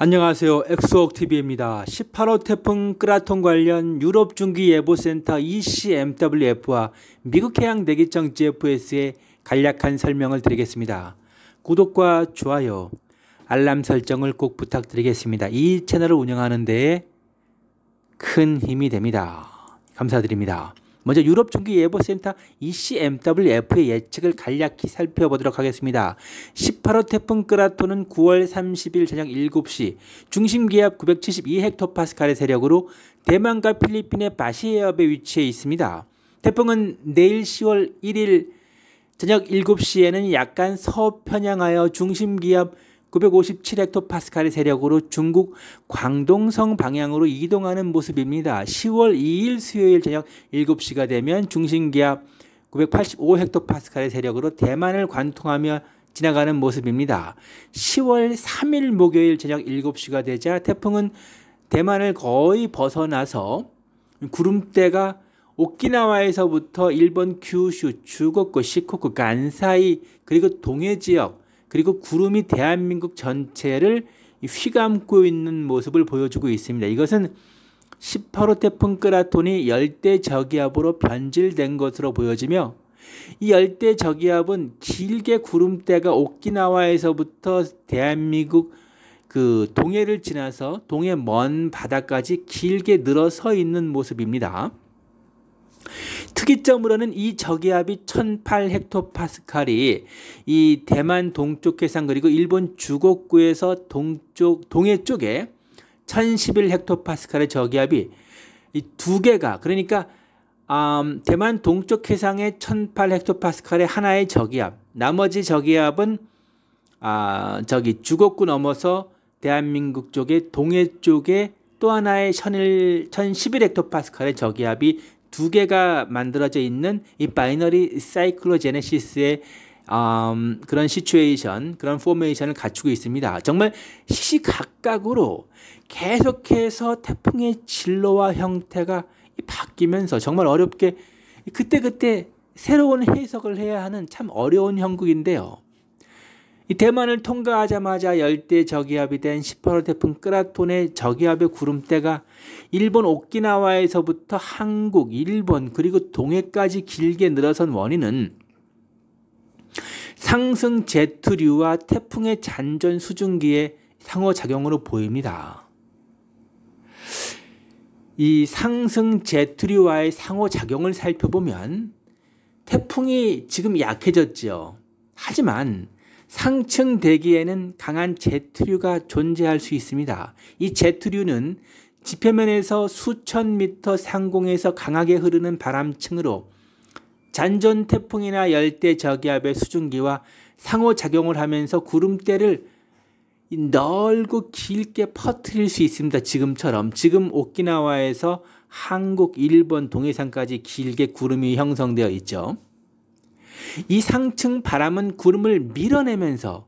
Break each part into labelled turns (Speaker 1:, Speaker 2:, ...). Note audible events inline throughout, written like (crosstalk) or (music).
Speaker 1: 안녕하세요. 엑소옥TV입니다. 18호 태풍 크라톤 관련 유럽 중기 예보센터 ECMWF와 미국 해양 대기청 GFS의 간략한 설명을 드리겠습니다. 구독과 좋아요, 알람 설정을 꼭 부탁드리겠습니다. 이 채널을 운영하는 데에 큰 힘이 됩니다. 감사드립니다. 먼저 유럽 중기 예보 센터 ECMWF의 예측을 간략히 살펴보도록 하겠습니다. 18호 태풍 끄라토는 9월 30일 저녁 7시 중심 기압 972헥토파스칼의 세력으로 대만과 필리핀의 바시해협에 위치해 있습니다. 태풍은 내일 10월 1일 저녁 7시에는 약간 서편향하여 중심 기압 957헥토파스칼의 세력으로 중국 광동성 방향으로 이동하는 모습입니다. 10월 2일 수요일 저녁 7시가 되면 중심기압 985헥토파스칼의 세력으로 대만을 관통하며 지나가는 모습입니다. 10월 3일 목요일 저녁 7시가 되자 태풍은 대만을 거의 벗어나서 구름대가 오키나와에서부터 일본 규슈, 주거쿠, 시코쿠, 간사이 그리고 동해 지역 그리고 구름이 대한민국 전체를 휘감고 있는 모습을 보여주고 있습니다. 이것은 18호 태풍 끄라톤이 열대 저기압으로 변질된 것으로 보여지며 이 열대 저기압은 길게 구름대가 오키나와에서부터 대한민국 그 동해를 지나서 동해 먼 바다까지 길게 늘어서 있는 모습입니다. 특이점으로는 이 저기압이 1008헥토파스칼이 이 대만 동쪽 해상 그리고 일본 주곡구에서 동쪽 동해 쪽에 1011 헥토파스칼의 저기압이 이 두 개가 그러니까 음, 대만 동쪽 해상의 1008 헥토파스칼의 하나의 저기압 나머지 저기압은 아 저기 주곡구 넘어서 대한민국 쪽의 동해 쪽에 또 하나의 1011 헥토파스칼의 저기압이 두 개가 만들어져 있는 이 바이너리 사이클로제네시스의 음, 그런 시츄에이션, 그런 포메이션을 갖추고 있습니다. 정말 시시각각으로 계속해서 태풍의 진로와 형태가 바뀌면서 정말 어렵게 그때그때 새로운 해석을 해야 하는 참 어려운 형국인데요. 이 대만을 통과하자마자 열대 저기압이 된 18호 태풍 크라톤의 저기압의 구름대가 일본 오키나와에서부터 한국, 일본 그리고 동해까지 길게 늘어선 원인은 상승 제트류와 태풍의 잔존 수증기의 상호작용으로 보입니다. 이 상승 제트류와의 상호작용을 살펴보면 태풍이 지금 약해졌지요. 하지만 상층 대기에는 강한 제트류가 존재할 수 있습니다. 이 제트류는 지표면에서 수천 미터 상공에서 강하게 흐르는 바람층으로 잔존 태풍이나 열대 저기압의 수증기와 상호작용을 하면서 구름대를 넓고 길게 퍼뜨릴 수 있습니다. 지금처럼. 지금 오키나와에서 한국, 일본 동해상까지 길게 구름이 형성되어 있죠. 이 상층 바람은 구름을 밀어내면서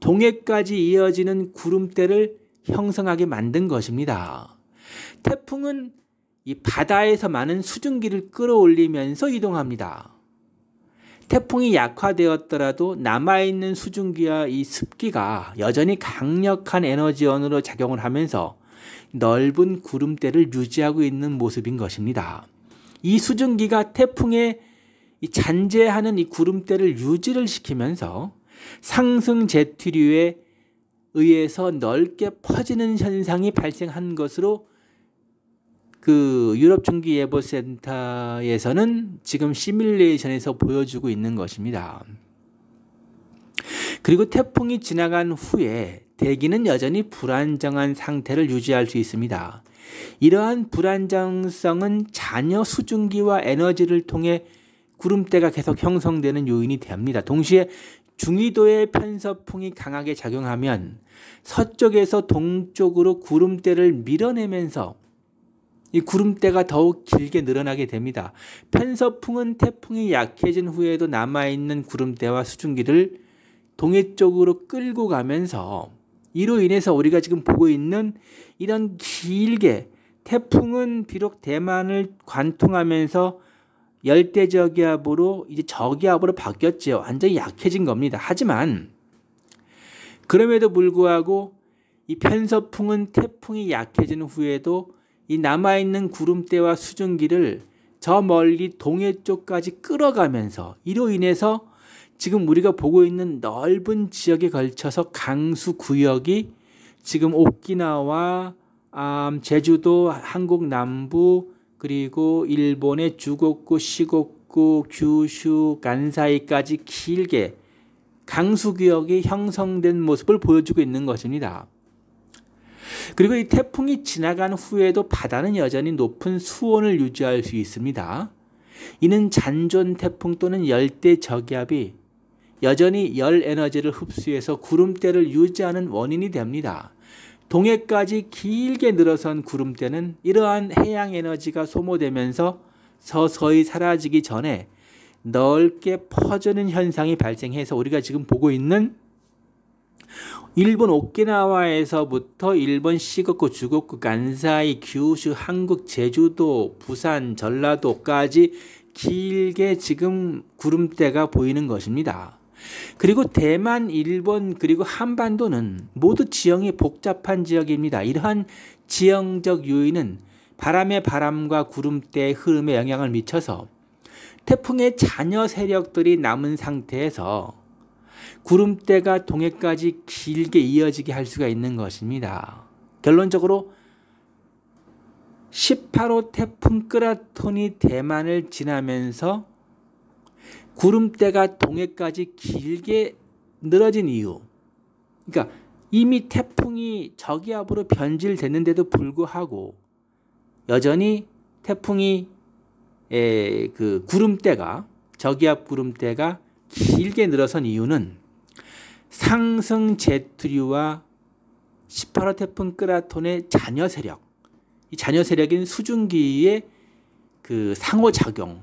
Speaker 1: 동해까지 이어지는 구름대를 형성하게 만든 것입니다. 태풍은 이 바다에서 많은 수증기를 끌어올리면서 이동합니다. 태풍이 약화되었더라도 남아있는 수증기와 이 습기가 여전히 강력한 에너지원으로 작용을 하면서 넓은 구름대를 유지하고 있는 모습인 것입니다. 이 수증기가 태풍의 이 잔재하는 이 구름대를 유지를 시키면서 상승 제트류에 의해서 넓게 퍼지는 현상이 발생한 것으로 그 유럽 중기 예보 센터에서는 지금 시뮬레이션에서 보여주고 있는 것입니다. 그리고 태풍이 지나간 후에 대기는 여전히 불안정한 상태를 유지할 수 있습니다. 이러한 불안정성은 잔여 수증기와 에너지를 통해 구름대가 계속 형성되는 요인이 됩니다. 동시에 중위도의 편서풍이 강하게 작용하면 서쪽에서 동쪽으로 구름대를 밀어내면서 이 구름대가 더욱 길게 늘어나게 됩니다. 편서풍은 태풍이 약해진 후에도 남아있는 구름대와 수증기를 동해 쪽으로 끌고 가면서 이로 인해서 우리가 지금 보고 있는 이런 길게 태풍은 비록 대만을 관통하면서 열대저기압으로 이제 저기압으로 바뀌었지요. 완전히 약해진 겁니다. 하지만 그럼에도 불구하고 이 편서풍은 태풍이 약해진 후에도 이 남아있는 구름대와 수증기를 저 멀리 동해 쪽까지 끌어가면서 이로 인해서 지금 우리가 보고 있는 넓은 지역에 걸쳐서 강수 구역이 지금 오키나와 제주도, 한국 남부, 그리고 일본의 주곡구, 시곡구, 규슈, 간사이까지 길게 강수기역이 형성된 모습을 보여주고 있는 것입니다. 그리고 이 태풍이 지나간 후에도 바다는 여전히 높은 수온을 유지할 수 있습니다. 이는 잔존 태풍 또는 열대 저기압이 여전히 열 에너지를 흡수해서 구름대를 유지하는 원인이 됩니다. 동해까지 길게 늘어선 구름대는 이러한 해양 에너지가 소모되면서 서서히 사라지기 전에 넓게 퍼지는 현상이 발생해서 우리가 지금 보고 있는 일본 오키나와에서부터 일본 시거쿠, 주거쿠, 간사이, 규슈, 한국, 제주도, 부산, 전라도까지 길게 지금 구름대가 보이는 것입니다. 그리고 대만, 일본, 그리고 한반도는 모두 지형이 복잡한 지역입니다. 이러한 지형적 요인은 바람의 바람과 구름대의 흐름에 영향을 미쳐서 태풍의 잔여 세력들이 남은 상태에서 구름대가 동해까지 길게 이어지게 할 수가 있는 것입니다. 결론적으로 18호 태풍 끄라톤이 대만을 지나면서 구름대가 동해까지 길게 늘어진 이유. 그러니까 이미 태풍이 저기압으로 변질됐는데도 불구하고 여전히 태풍이 에, 그 구름대가 저기압 구름대가 길게 늘어선 이유는 상승 제트류와 18호 태풍 끄라톤의 잔여 세력, 이 잔여 세력인 수증기의 그 상호작용,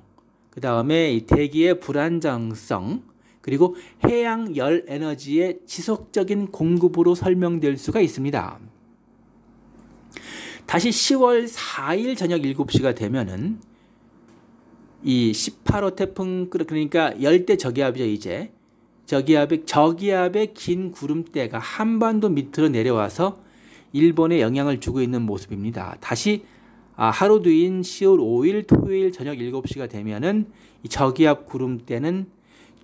Speaker 1: 그 다음에 대기의 불안정성, 그리고 해양 열 에너지의 지속적인 공급으로 설명될 수가 있습니다. 다시 10월 4일 저녁 7시가 되면은 이 18호 태풍 그러니까 열대 저기압이죠 이제 저기압의 저기압의 긴 구름대가 한반도 밑으로 내려와서 일본에 영향을 주고 있는 모습입니다. 다시 아, 하루 뒤인 10월 5일 토요일 저녁 7시가 되면은 저기압 구름대는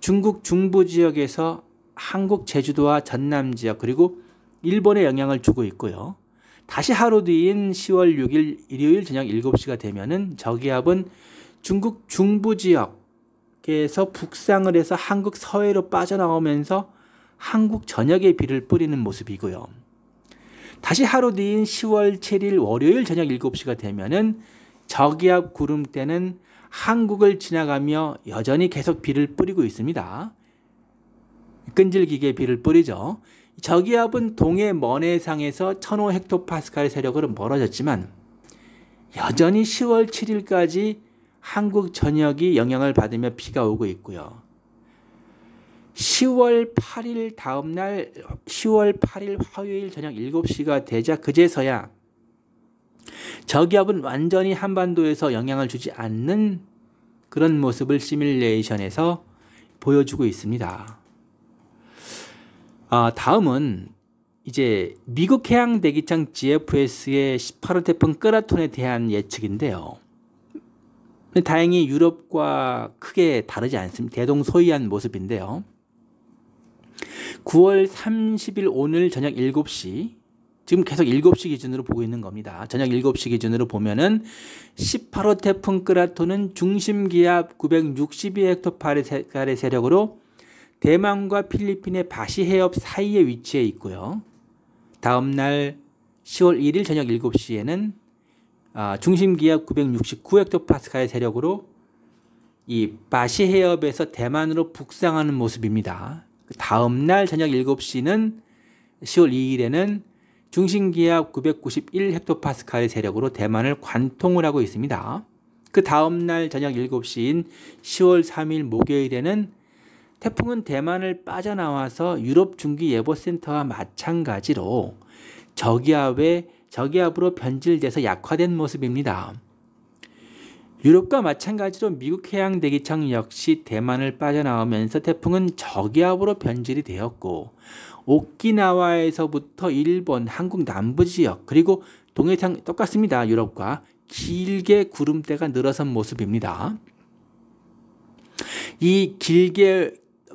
Speaker 1: 중국 중부 지역에서 한국 제주도와 전남 지역 그리고 일본에 영향을 주고 있고요. 다시 하루 뒤인 10월 6일 일요일 저녁 7시가 되면은 저기압은 중국 중부 지역에서 북상을 해서 한국 서해로 빠져나오면서 한국 전역에 비를 뿌리는 모습이고요. 다시 하루 뒤인 10월 7일 월요일 저녁 7시가 되면은 저기압 구름대는 한국을 지나가며 여전히 계속 비를 뿌리고 있습니다. 끈질기게 비를 뿌리죠. 저기압은 동해 먼해상에서 1 0 0헥토파스칼 세력으로 멀어졌지만 여전히 10월 7일까지 한국 전역이 영향을 받으며 비가 오고 있고요. 10월 8일 다음날 10월 8일 화요일 저녁 7시가 되자 그제서야 저기압은 완전히 한반도에서 영향을 주지 않는 그런 모습을 시뮬레이션에서 보여주고 있습니다. 아, 다음은 이제 미국 해양 대기청 GFS의 18호 태풍 끄라톤에 대한 예측인데요. 다행히 유럽과 크게 다르지 않습니다. 대동소이한 모습인데요. 9월 30일 오늘 저녁 7시 지금 계속 7시 기준으로 보고 있는 겁니다. 저녁 7시 기준으로 보면은 18호 태풍 크라토는 중심 기압 962헥토파르의 세력으로 대만과 필리핀의 바시 해협 사이에 위치해 있고요. 다음 날 10월 1일 저녁 7시에는 아, 중심 기압 969헥토파스칼의 세력으로 이 바시 해협에서 대만으로 북상하는 모습입니다. 그 다음 날 저녁 7시는 10월 2일에는 중심기압 991헥토파스칼의 세력으로 대만을 관통을 하고 있습니다. 그 다음 날 저녁 7시인 10월 3일 목요일에는 태풍은 대만을 빠져나와서 유럽 중기 예보 센터와 마찬가지로 저기압에 저기압으로 변질돼서 약화된 모습입니다. 유럽과 마찬가지로 미국 해양 대기청 역시 대만을 빠져나오면서 태풍은 저기압으로 변질이 되었고 오키나와에서부터 일본, 한국 남부 지역 그리고 동해상 똑같습니다. 유럽과 길게 구름대가 늘어선 모습입니다. 이 길게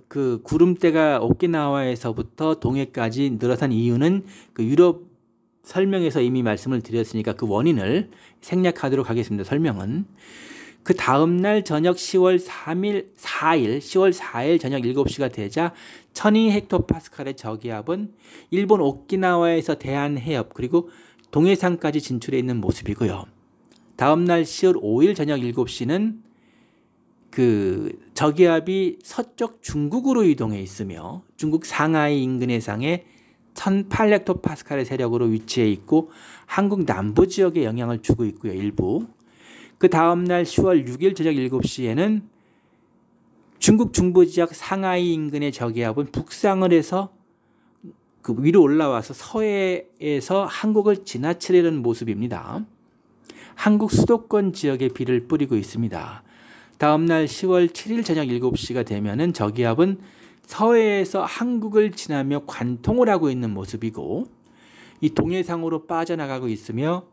Speaker 1: 그 구름대가 오키나와에서부터 동해까지 늘어선 이유는 그 유럽 설명에서 이미 말씀을 드렸으니까 그 원인을 생략하도록 하겠습니다. 설명은. 그 다음날 저녁 10월 3일, 4일, 10월 4일 저녁 7시가 되자 1이 헥토파스칼의 저기압은 일본 오키나와에서 대한해협 그리고 동해상까지 진출해 있는 모습이고요. 다음날 10월 5일 저녁 7시는 그 저기압이 서쪽 중국으로 이동해 있으며 중국 상하이 인근해상에 1800헥토파스칼의 세력으로 위치해 있고 한국 남부 지역에 영향을 주고 있고요. 일부. 그 다음 날 10월 6일 저녁 7시에는 중국 중부 지역 상하이 인근의 저기압은 북상을 해서 그 위로 올라와서 서해에서 한국을 지나치려는 모습입니다. 한국 수도권 지역에 비를 뿌리고 있습니다. 다음 날 10월 7일 저녁 7시가 되면은 저기압은 서해에서 한국을 지나며 관통을 하고 있는 모습이고 이 동해상으로 빠져나가고 있으며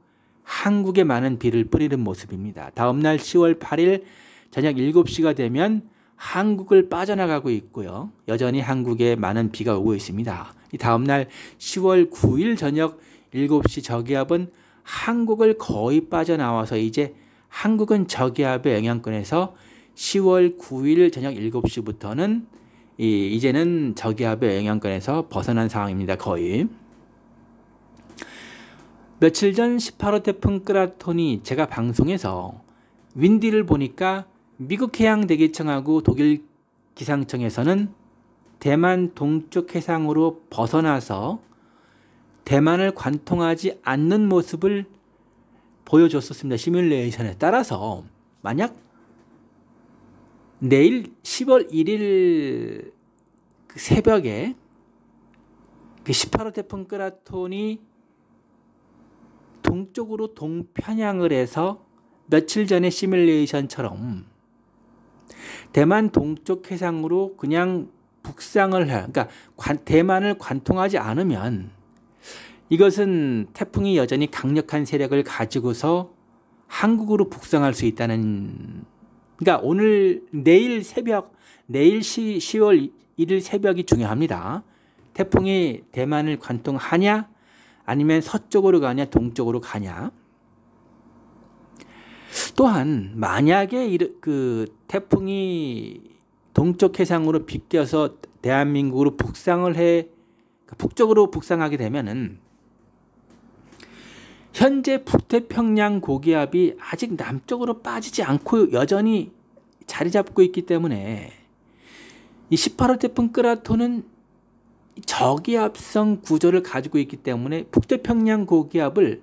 Speaker 1: 한국에 많은 비를 뿌리는 모습입니다. 다음날 10월 8일 저녁 7시가 되면 한국을 빠져나가고 있고요. 여전히 한국에 많은 비가 오고 있습니다. 다음날 10월 9일 저녁 7시 저기압은 한국을 거의 빠져나와서 이제 한국은 저기압의 영향권에서 10월 9일 저녁 7시부터는 이, 이제는 저기압의 영향권에서 벗어난 상황입니다. 거의. 며칠 전 18호 태풍 끄라톤이 제가 방송에서 윈디를 보니까 미국 해양대기청하고 독일 기상청에서는 대만 동쪽 해상으로 벗어나서 대만을 관통하지 않는 모습을 보여줬었습니다. 시뮬레이션에 따라서 만약 내일 10월 1일 그 새벽에 그 18호 태풍 끄라톤이 동쪽으로 동편향을 해서 며칠 전에 시뮬레이션처럼 대만 동쪽 해상으로 그냥 북상을 해. 그러니까 관, 대만을 관통하지 않으면 이것은 태풍이 여전히 강력한 세력을 가지고서 한국으로 북상할 수 있다는 그러니까 오늘 내일 새벽 내일 시, 10월 1일 새벽이 중요합니다. 태풍이 대만을 관통하냐 아니면 서쪽으로 가냐 동쪽으로 가냐 또한 만약에 이르, 그 태풍이 동쪽 해상으로 빗겨서 대한민국으로 북상을 해 그 북쪽으로 북상하게 되면은 현재 북태평양 고기압이 아직 남쪽으로 빠지지 않고 여전히 자리 잡고 있기 때문에 이 18호 태풍 끄라토는 저기압성 구조를 가지고 있기 때문에 북태평양 고기압을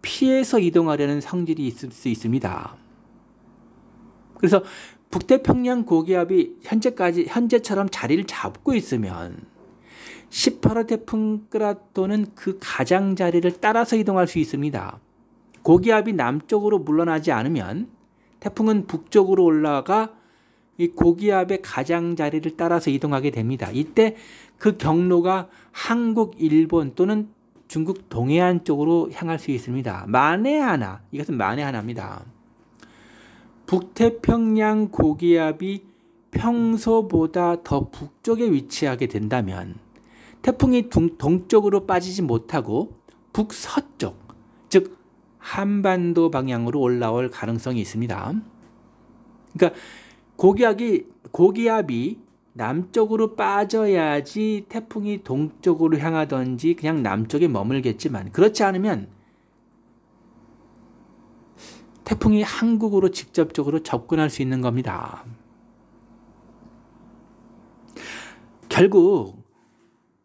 Speaker 1: 피해서 이동하려는 성질이 있을 수 있습니다. 그래서 북태평양 고기압이 현재까지 현재처럼 자리를 잡고 있으면 18호 태풍 크라토는 그 가장자리를 따라서 이동할 수 있습니다. 고기압이 남쪽으로 물러나지 않으면 태풍은 북쪽으로 올라가 이 고기압의 가장자리를 따라서 이동하게 됩니다. 이때 그 경로가 한국, 일본 또는 중국 동해안 쪽으로 향할 수 있습니다. 만에 하나, 이것은 만에 하나입니다. 북태평양 고기압이 평소보다 더 북쪽에 위치하게 된다면 태풍이 동쪽으로 빠지지 못하고 북서쪽, 즉 한반도 방향으로 올라올 가능성이 있습니다. 그러니까 고기압이, 고기압이 남쪽으로 빠져야지 태풍이 동쪽으로 향하든지 그냥 남쪽에 머물겠지만 그렇지 않으면 태풍이 한국으로 직접적으로 접근할 수 있는 겁니다. 결국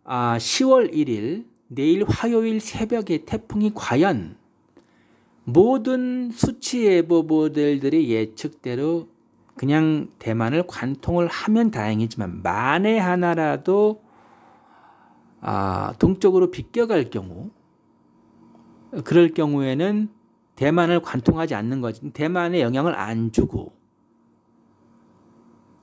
Speaker 1: 아, 10월 1일 내일 화요일 새벽에 태풍이 과연 모든 수치 예보 모델들이 예측대로 그냥 대만을 관통을 하면 다행이지만 만에 하나라도 아, 동쪽으로 비껴갈 경우 그럴 경우에는 대만을 관통하지 않는 거지 대만에 영향을 안 주고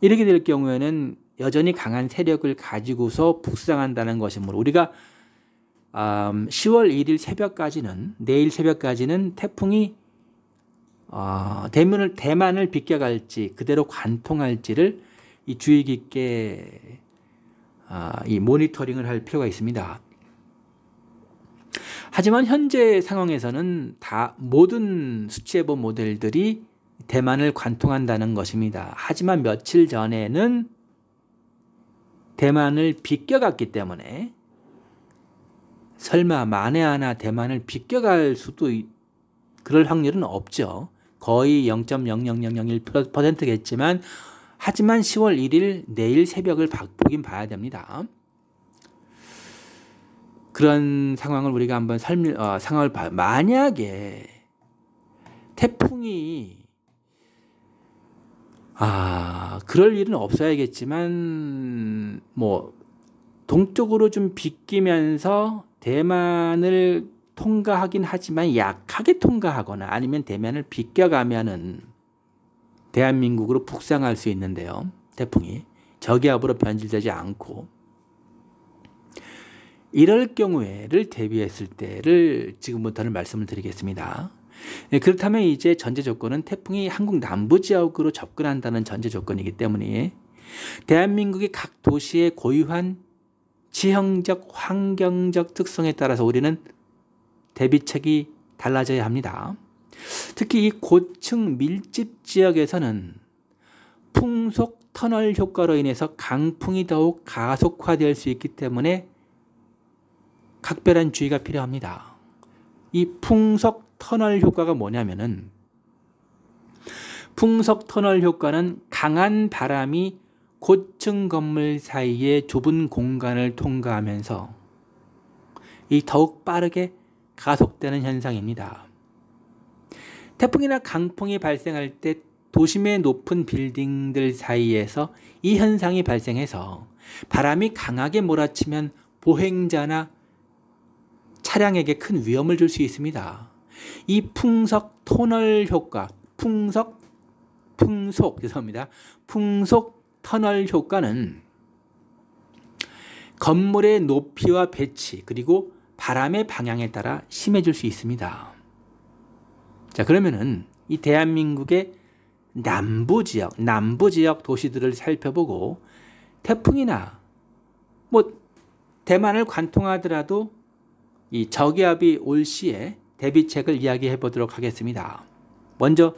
Speaker 1: 이렇게 될 경우에는 여전히 강한 세력을 가지고서 북상한다는 것이므로 우리가 10월 음, 1일 새벽까지는 내일 새벽까지는 태풍이 어, 대만을 대만을 비껴갈지 그대로 관통할지를 이 주의 깊게 아, 이 모니터링을 할 필요가 있습니다. 하지만 현재 상황에서는 다 모든 수치예보 모델들이 대만을 관통한다는 것입니다. 하지만 며칠 전에는 대만을 비껴갔기 때문에 설마 만에 하나 대만을 비껴갈 수도 그럴 확률은 없죠. 거의 0.00001%겠지만 하지만 10월 1일 내일 새벽을 보긴 봐야 됩니다. 그런 상황을 우리가 한번 설명 어, 상황을 봐. 만약에 태풍이 아, 그럴 일은 없어야겠지만, 뭐, 동쪽으로 좀 비끼면서 대만을 통과하긴 하지만 약하게 통과하거나 아니면 대만을 비껴가면은 대한민국으로 북상할 수 있는데요. 태풍이. 저기압으로 변질되지 않고. 이럴 경우에를 대비했을 때를 지금부터는 말씀을 드리겠습니다. 예, 그렇다면 이제 전제 조건은 태풍이 한국 남부 지역으로 접근한다는 전제 조건이기 때문에 대한민국의 각 도시의 고유한 지형적 환경적 특성에 따라서 우리는 대비책이 달라져야 합니다. 특히 이 고층 밀집 지역에서는 풍속 터널 효과로 인해서 강풍이 더욱 가속화될 수 있기 때문에 각별한 주의가 필요합니다. 이 풍속 터널 효과가 뭐냐면은 풍속 터널 효과는 강한 바람이 고층 건물 사이의 좁은 공간을 통과하면서 이 더욱 빠르게 가속되는 현상입니다. 태풍이나 강풍이 발생할 때 도심의 높은 빌딩들 사이에서 이 현상이 발생해서 바람이 강하게 몰아치면 보행자나 차량에게 큰 위험을 줄 수 있습니다. 이 풍석 터널 효과, 풍석, 풍속, 죄송합니다. 풍속 터널 효과는 건물의 높이와 배치, 그리고 바람의 방향에 따라 심해질 수 있습니다. 자, 그러면은 이 대한민국의 남부 지역, 남부 지역 도시들을 살펴보고 태풍이나 뭐 대만을 관통하더라도 이 저기압이 올 시에 대비책을 이야기해 보도록 하겠습니다. 먼저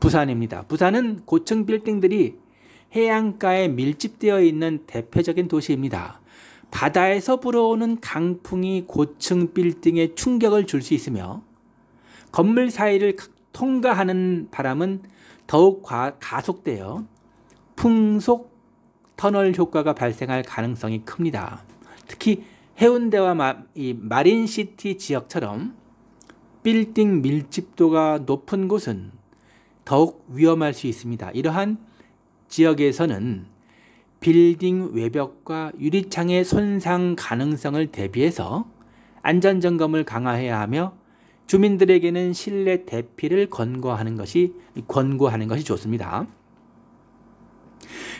Speaker 1: 부산입니다. 부산은 고층 빌딩들이 해안가에 밀집되어 있는 대표적인 도시입니다. 바다에서 불어오는 강풍이 고층 빌딩에 충격을 줄 수 있으며 건물 사이를 통과하는 바람은 더욱 가속되어 풍속 터널 효과가 발생할 가능성이 큽니다. 특히 해운대와 마, 이 마린시티 지역처럼 빌딩 밀집도가 높은 곳은 더욱 위험할 수 있습니다. 이러한 지역에서는 빌딩 외벽과 유리창의 손상 가능성을 대비해서 안전점검을 강화해야 하며 주민들에게는 실내 대피를 권고하는 것이 권고하는 것이 좋습니다.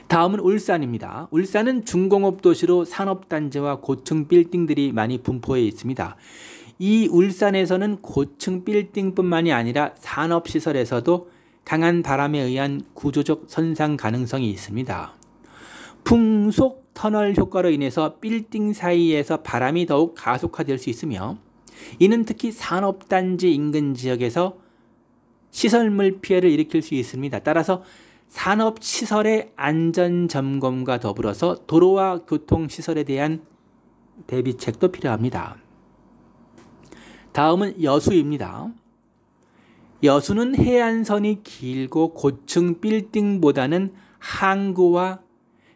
Speaker 1: 다음은 울산입니다. 울산은 중공업 도시로 산업단지와 고층 빌딩들이 많이 분포해 있습니다. 이 울산에서는 고층 빌딩뿐만이 아니라 산업시설에서도 강한 바람에 의한 구조적 선상 가능성이 있습니다. 풍속 터널 효과로 인해서 빌딩 사이에서 바람이 더욱 가속화될 수 있으며 이는 특히 산업단지 인근 지역에서 시설물 피해를 일으킬 수 있습니다. 따라서 산업시설의 안전점검과 더불어서 도로와 교통시설에 대한 대비책도 필요합니다. 다음은 여수입니다. 여수는 해안선이 길고 고층 빌딩보다는 항구와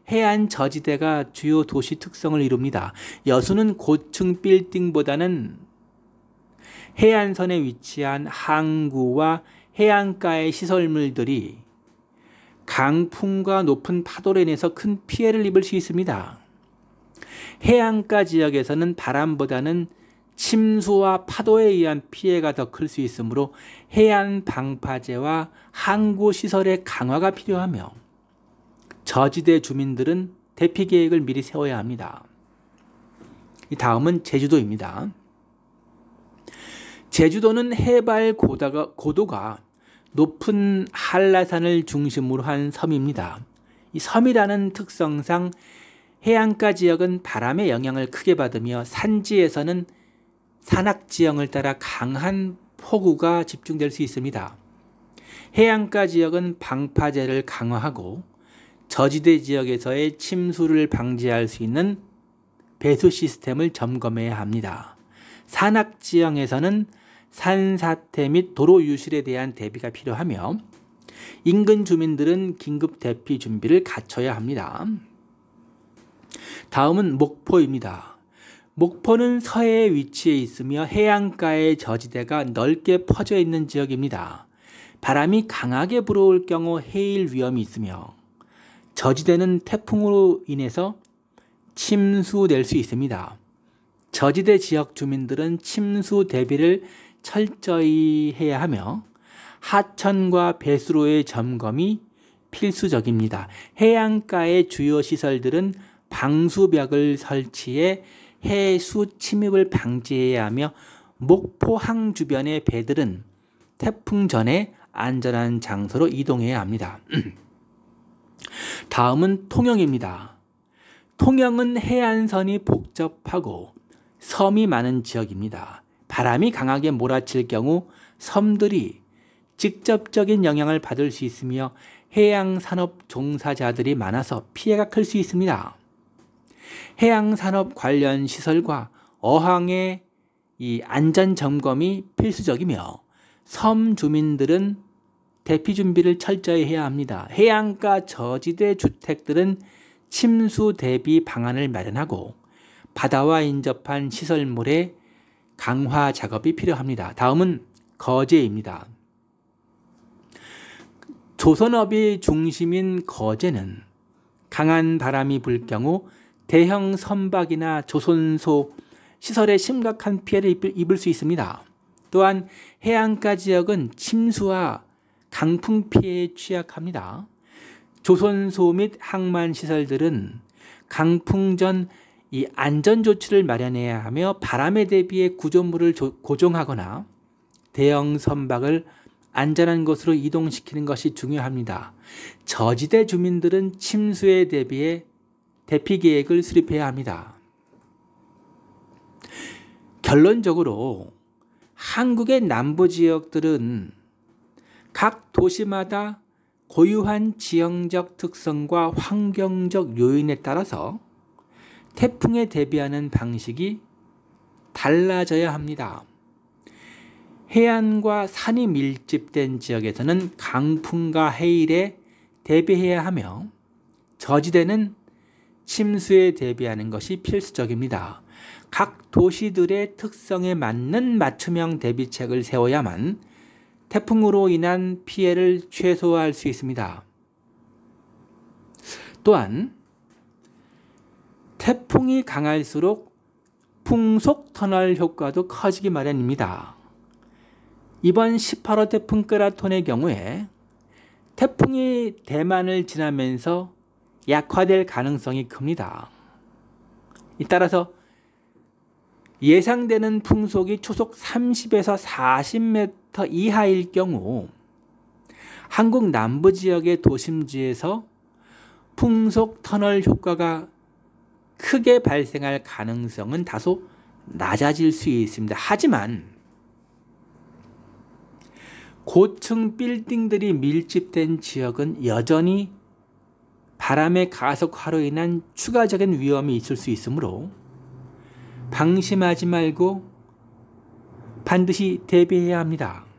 Speaker 1: 해안 저지대가 주요 도시 특성을 이룹니다. 여수는 고층 빌딩보다는 해안선에 위치한 항구와 해안가의 시설물들이 강풍과 높은 파도로 인해서 큰 피해를 입을 수 있습니다. 해안가 지역에서는 바람보다는 침수와 파도에 의한 피해가 더 클 수 있으므로 해안 방파제와 항구 시설의 강화가 필요하며 저지대 주민들은 대피 계획을 미리 세워야 합니다. 다음은 제주도입니다. 제주도는 해발 고도가, 고도가 높은 한라산을 중심으로 한 섬입니다. 이 섬이라는 특성상 해안가 지역은 바람의 영향을 크게 받으며 산지에서는 산악 지형을 따라 강한 폭우가 집중될 수 있습니다. 해안가 지역은 방파제를 강화하고 저지대 지역에서의 침수를 방지할 수 있는 배수 시스템을 점검해야 합니다. 산악 지형에서는 산사태 및 도로 유실에 대한 대비가 필요하며 인근 주민들은 긴급 대피 준비를 갖춰야 합니다. 다음은 목포입니다. 목포는 서해에 위치해 있으며 해안가의 저지대가 넓게 퍼져 있는 지역입니다. 바람이 강하게 불어올 경우 해일 위험이 있으며 저지대는 태풍으로 인해서 침수될 수 있습니다. 저지대 지역 주민들은 침수 대비를 철저히 해야 하며 하천과 배수로의 점검이 필수적입니다. 해안가의 주요 시설들은 방수벽을 설치해 해수 침입을 방지해야 하며 목포항 주변의 배들은 태풍 전에 안전한 장소로 이동해야 합니다. (clears throat) 다음은 통영입니다. 통영은 해안선이 복잡하고 섬이 많은 지역입니다. 바람이 강하게 몰아칠 경우 섬들이 직접적인 영향을 받을 수 있으며 해양산업 종사자들이 많아서 피해가 클 수 있습니다. 해양산업 관련 시설과 어항의 이 안전 점검이 필수적이며 섬 주민들은 대피 준비를 철저히 해야 합니다. 해안가 저지대 주택들은 침수 대비 방안을 마련하고 바다와 인접한 시설물에 강화 작업이 필요합니다. 다음은 거제입니다. 조선업의 중심인 거제는 강한 바람이 불 경우 대형 선박이나 조선소 시설에 심각한 피해를 입을 수 있습니다. 또한 해안가 지역은 침수와 강풍 피해에 취약합니다. 조선소 및 항만 시설들은 강풍 전이 안전 조치를 마련해야 하며 바람에 대비해 구조물을 조, 고정하거나 대형 선박을 안전한 곳으로 이동시키는 것이 중요합니다. 저지대 주민들은 침수에 대비해 대피 계획을 수립해야 합니다. 결론적으로 한국의 남부 지역들은 각 도시마다 고유한 지형적 특성과 환경적 요인에 따라서 태풍에 대비하는 방식이 달라져야 합니다. 해안과 산이 밀집된 지역에서는 강풍과 해일에 대비해야 하며 저지대는 침수에 대비하는 것이 필수적입니다. 각 도시들의 특성에 맞는 맞춤형 대비책을 세워야만 태풍으로 인한 피해를 최소화할 수 있습니다. 또한 태풍이 강할수록 풍속 터널 효과도 커지기 마련입니다. 이번 18호 태풍 끄라톤의 경우에 태풍이 대만을 지나면서 약화될 가능성이 큽니다. 따라서 예상되는 풍속이 초속 30에서 40m 이하일 경우 한국 남부 지역의 도심지에서 풍속 터널 효과가 크게 발생할 가능성은 다소 낮아질 수 있습니다. 하지만 고층 빌딩들이 밀집된 지역은 여전히 바람의 가속화로 인한 추가적인 위험이 있을 수 있으므로 방심하지 말고 반드시 대비해야 합니다.